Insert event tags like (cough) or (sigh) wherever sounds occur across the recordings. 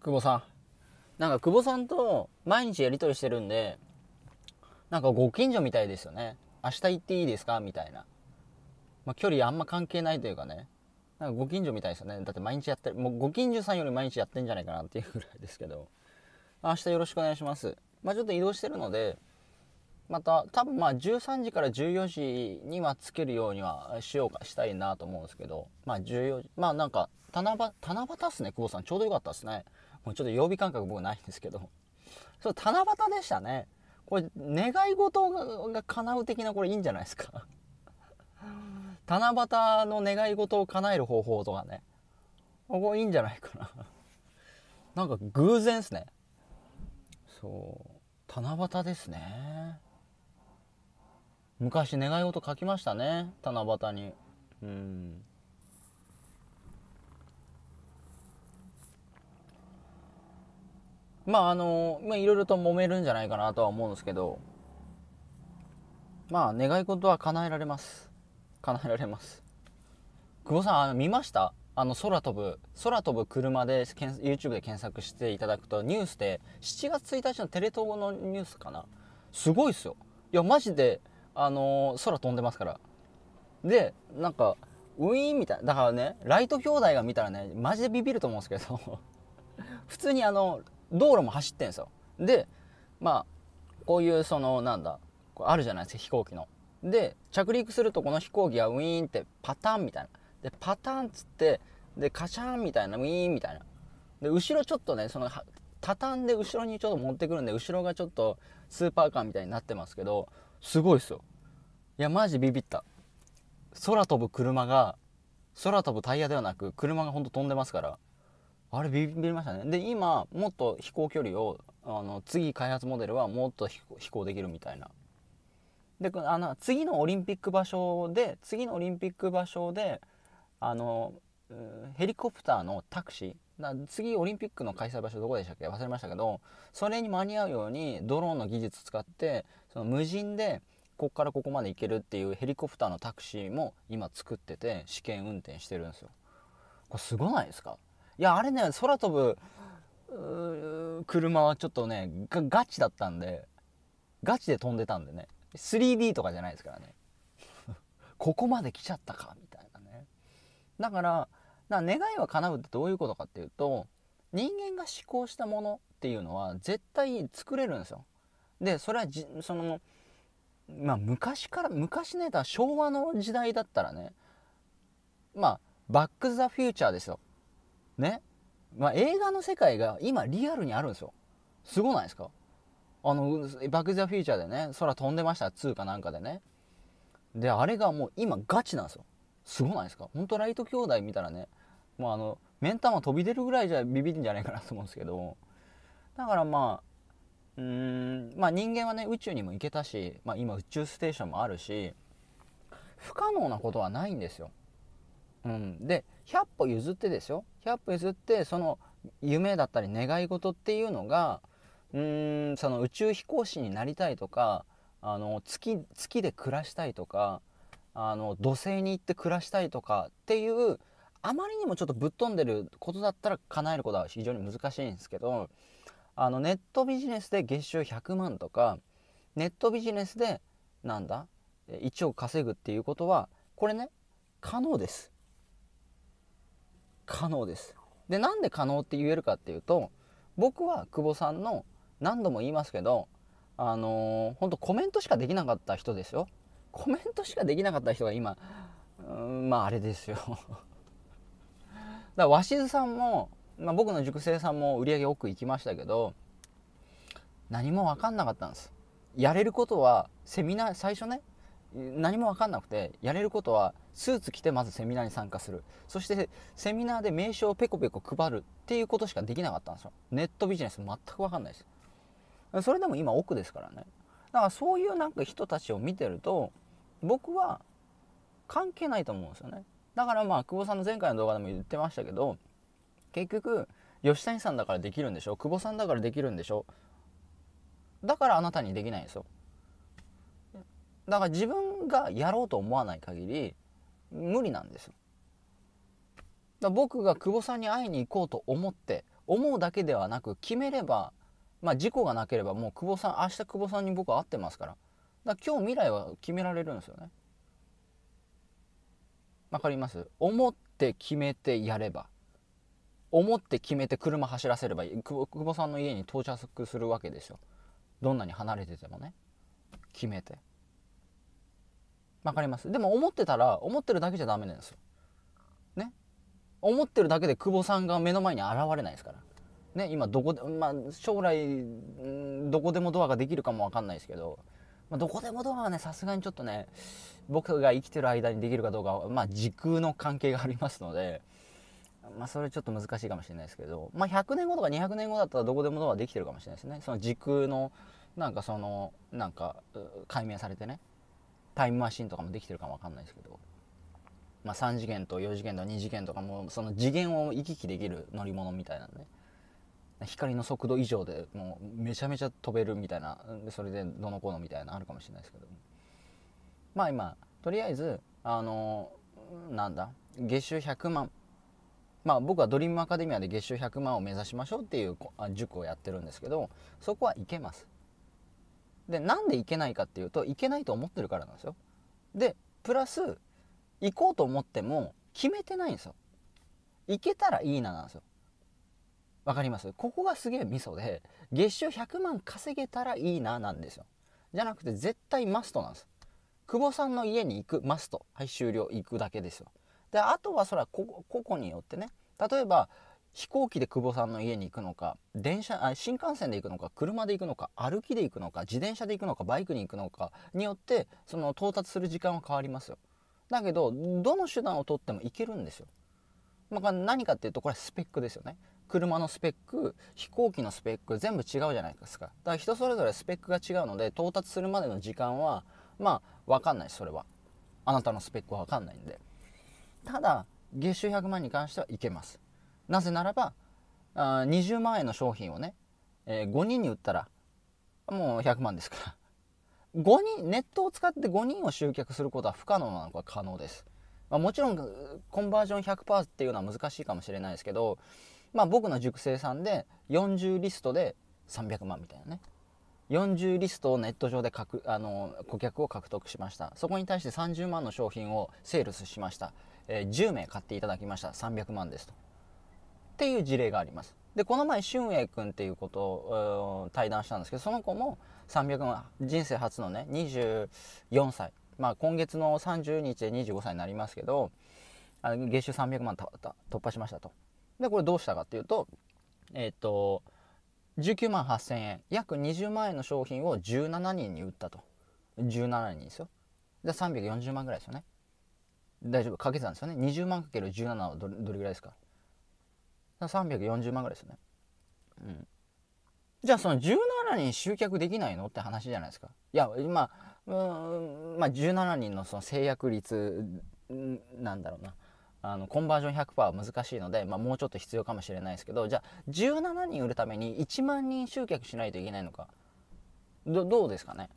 久保さんなんか久保さんと毎日やり取りしてるんでなんかご近所みたいですよね明日行っていいですかみたいな、まあ、距離あんま関係ないというかねなんかご近所みたいですよねだって毎日やってるもうご近所さんより毎日やってんじゃないかなっていうぐらいですけど明日よろしくお願いしますまあちょっと移動してるのでまた多分まあ13時から14時にはつけるようにはしようかしたいなと思うんですけどまあ14時まあなんか七夕七夕っすね久保さんちょうどよかったですねもうちょっと曜日感覚僕ないんですけどそう七夕でしたねこれ願い事が叶う的なこれいいんじゃないですか七夕の願い事を叶える方法とかねここいいんじゃないかななんか偶然ですねそう七夕ですね昔願い事書きましたね七夕にうんまああの、まあ、いろいろと揉めるんじゃないかなとは思うんですけどまあ願い事は叶えられます叶えられます久保さんあの見ましたあの空飛ぶ空飛ぶ車で YouTube で検索していただくとニュースで7月1日のテレ東のニュースかなすごいっすよいやマジであのー、空飛んでますからでなんかウィーンみたいなだからねライト兄弟が見たらねマジでビビると思うんですけど (laughs) 普通にあの道路も走ってんですよでまあこういうそのなんだあるじゃないですか飛行機ので着陸するとこの飛行機がウィーンってパタンみたいなでパタンっつってでカシャンみたいなウィーンみたいなで後ろちょっとねその畳んで後ろにちょっと持ってくるんで後ろがちょっとスーパーカーみたいになってますけどすごいっすよいやマジビビった空飛ぶ車が空飛ぶタイヤではなく車がほんと飛んでますからあれビビりましたねで今もっと飛行距離をあの次開発モデルはもっと飛行できるみたいなであの次のオリンピック場所で次のオリンピック場所であのヘリコプターのタクシー次オリンピックの開催場所どこでしたっけ忘れましたけどそれに間に合うようにドローンの技術使ってその無人でここからここまで行けるっていうヘリコプターのタクシーも今作ってて試験運転してるんですよ。これすごないですかいやあれね空飛ぶ車はちょっとねガチだったんでガチで飛んでたんでね 3D とかじゃないですからね (laughs) ここまで来ちゃったかみたいなねだから願いは叶うってどういうことかっていうと人間が思考したものっていうのは絶対作れるんですよでそれはじそのまあ昔から昔ねだ昭和の時代だったらねまあバック・ザ・フューチャーですよね、まあ、映画の世界が今リアルにあるんですよすごないですかあの「バック・ザ・フューチャー」でね空飛んでましたうかなんかでねであれがもう今ガチなんですよすごないですかほんとライト兄弟見たらねもうあの目ん玉飛び出るぐらいじゃビビるんじゃないかなと思うんですけどだからまあうんまあ人間はね宇宙にも行けたし、まあ、今宇宙ステーションもあるし不可能なことはないんですよ。うん、で100歩譲ってですよ100歩譲ってその夢だったり願い事っていうのがうーんその宇宙飛行士になりたいとかあの月月で暮らしたいとかあの土星に行って暮らしたいとかっていうあまりにもちょっとぶっ飛んでることだったら叶えることは非常に難しいんですけどあのネットビジネスで月収100万とかネットビジネスでなんだ1億稼ぐっていうことはこれね可能です可能です。でなんで可能って言えるかっていうと僕は久保さんの何度も言いますけどあのー、本当コメントしかできなかった人ですよコメントしかできなかった人が今うんまああれですよだから鷲津さんも、まあ、僕の塾生さんも売り上げく行きましたけど何も分かんなかったんですやれることはセミナー最初ね何も分かんなくてやれることはスーツ着てまずセミナーに参加するそしてセミナーで名称をペコペコ配るっていうことしかできなかったんですよネットビジネス全く分かんないですそれでも今奥ですからねだからそういうなんか人たちを見てると僕は関係ないと思うんですよねだからまあ久保さんの前回の動画でも言ってましたけど結局吉谷さんだからできるんでしょ久保さんだからできるんでしょだからあなたにできないんですよだから自分がやろうと思わない限り無理なんですよ。だ僕が久保さんに会いに行こうと思って思うだけではなく決めればまあ事故がなければもう久保さん明日久保さんに僕は会ってますからだから今日未来は決められるんですよね。わかります思って決めてやれば思って決めて車走らせれば久保さんの家に到着するわけですよどんなに離れててもね決めて。わかりますでも思ってたら思ってるだけじゃダメなんですよね思ってるだけで久保さんが目の前に現れないですからね今どこでまあ将来どこでもドアができるかもわかんないですけどまあ、どこでもドアはねさすがにちょっとね僕が生きてる間にできるかどうかは、まあ、時空の関係がありますので、まあ、それちょっと難しいかもしれないですけど、まあ、100年後とか200年後だったらどこでもドアできてるかもしれないですねその時空のなんかそのなんか解明されてねタイムマシンとかもできてるかも分かんないですけど、まあ、3次元と4次元と2次元とかもその次元を行き来できる乗り物みたいなんで、ね、光の速度以上でもうめちゃめちゃ飛べるみたいなそれでどのこうのみたいなあるかもしれないですけどまあ今とりあえずあのなんだ月収100万まあ僕はドリームアカデミアで月収100万を目指しましょうっていう塾をやってるんですけどそこはいけますでなんで行けないかっていうと行けないと思ってるからなんですよでプラス行こうと思っても決めてないんですよ行けたらいいななんですよわかりますここがすげえミソで月収100万稼げたらいいななんですよじゃなくて絶対マストなんです久保さんの家に行くマストはい終了行くだけですよであとはそれは個々によってね例えば飛行機で久保さんの家に行くのか電車あ新幹線で行くのか車で行くのか歩きで行くのか自転車で行くのかバイクに行くのかによってその到達する時間は変わりますよだけどどの手段をとっても行けるんですよ、まあ、何かっていうとこれスペックですよね車のスペック飛行機のスペック全部違うじゃないですかだから人それぞれスペックが違うので到達するまでの時間はまあ分かんないそれはあなたのスペックは分かんないんでただ月収100万に関してはいけますなぜならばあ20万円の商品をね、えー、5人に売ったらもう100万ですから5人ネットを使って5人を集客することは不可能なのか可能です、まあ、もちろんコンバージョン100%っていうのは難しいかもしれないですけど、まあ、僕の熟成さんで40リストで300万みたいなね40リストをネット上であの顧客を獲得しましたそこに対して30万の商品をセールスしました、えー、10名買っていただきました300万ですとっていう事例があります。でこの前俊英君っていうことを対談したんですけどその子も300万人生初のね24歳、まあ、今月の30日で25歳になりますけどあ月収300万突破しましたと。でこれどうしたかっていうとえっ、ー、と19万8000円約20万円の商品を17人に売ったと17人ですよじゃ340万ぐらいですよね大丈夫かけ算ですよね20万かける1 7はどれぐらいですか340万ぐらいですね。うん。じゃあその17人集客できないのって話じゃないですか。いや、今、うん、まあ17人のその制約率、なんだろうな。あのコンバージョン100%は難しいので、まあ、もうちょっと必要かもしれないですけどじゃあ17人売るために1万人集客しないといけないのかどうですかね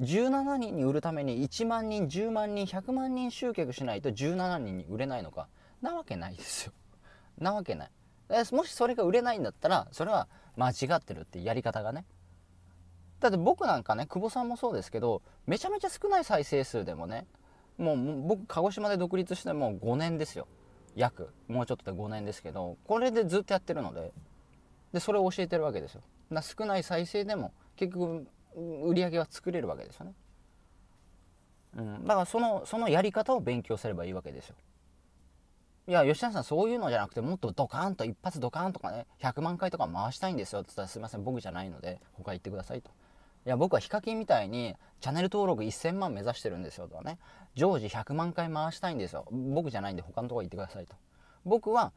17人に売るために1万人10万人100万人集客しないと17人に売れないのかなわけないですよなわけないもしそれが売れないんだったらそれは間違ってるってやり方がねだって僕なんかね久保さんもそうですけどめちゃめちゃ少ない再生数でもねもう僕鹿児島で独立してもう5年ですよ約もうちょっとで5年ですけどこれでずっとやってるのででそれを教えてるわけですよな少ない再生でも結局売り上げは作れるわけですよね、うん、だからそのそのやり方を勉強すればいいわけですよいや、吉田さん、そういうのじゃなくて、もっとドカンと、一発ドカンとかね、100万回とか回したいんですよって言ったら、すいません、僕じゃないので、他行ってくださいと。いや、僕はヒカキンみたいに、チャンネル登録1000万目指してるんですよとかね、常時100万回回したいんですよ。僕じゃないんで、他のとこ行ってくださいと。僕は、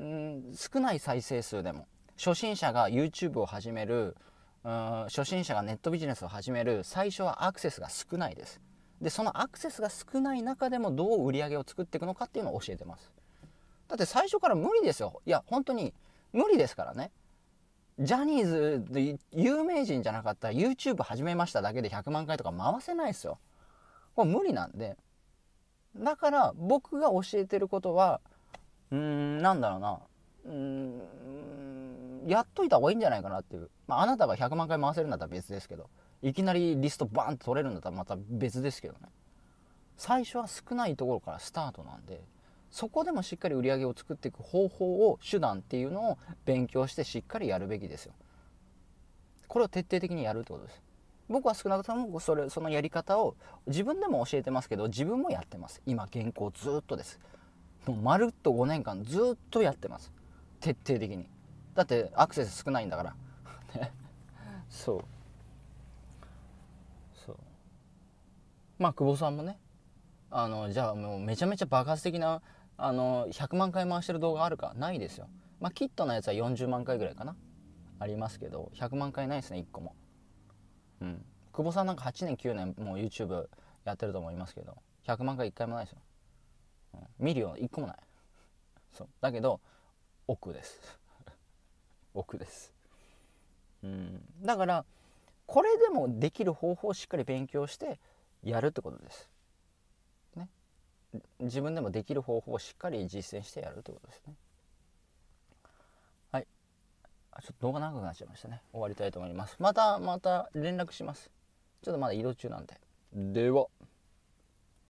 ん少ない再生数でも、初心者が YouTube を始める、初心者がネットビジネスを始める、最初はアクセスが少ないです。でそのアクセスが少ない中でもどう売り上げを作っていくのかっていうのを教えてますだって最初から無理ですよいや本当に無理ですからねジャニーズで有名人じゃなかったら YouTube 始めましただけで100万回とか回せないですよこれ無理なんでだから僕が教えてることはうんなんだろうなうんやっといた方がいいんじゃないかなっていうまああなたが100万回回せるんだったら別ですけどいきなりリストバーンと取れるんだったらまた別ですけどね最初は少ないところからスタートなんでそこでもしっかり売り上げを作っていく方法を手段っていうのを勉強してしっかりやるべきですよこれを徹底的にやるってことです僕は少なくともそれそのやり方を自分でも教えてますけど自分もやってます今原稿ずっとですもうまるっと5年間ずっとやってます徹底的にだってアクセス少ないんだから (laughs) そうまあ久保さんもねあのじゃあもうめちゃめちゃ爆発的なあの100万回回してる動画あるかないですよまあキットのやつは40万回ぐらいかなありますけど100万回ないですね1個もうん久保さんなんか8年9年もう YouTube やってると思いますけど100万回1回もないですよ、うん、見るよ1個もないそうだけど奥です (laughs) 奥ですうんだからこれでもできる方法をしっかり勉強してやるってことです。ね。自分でもできる方法をしっかり実践してやるってことですね。はい。あちょっと動画長くなっちゃいましたね。終わりたいと思います。またまた連絡します。ちょっとまだ移動中なんで。では。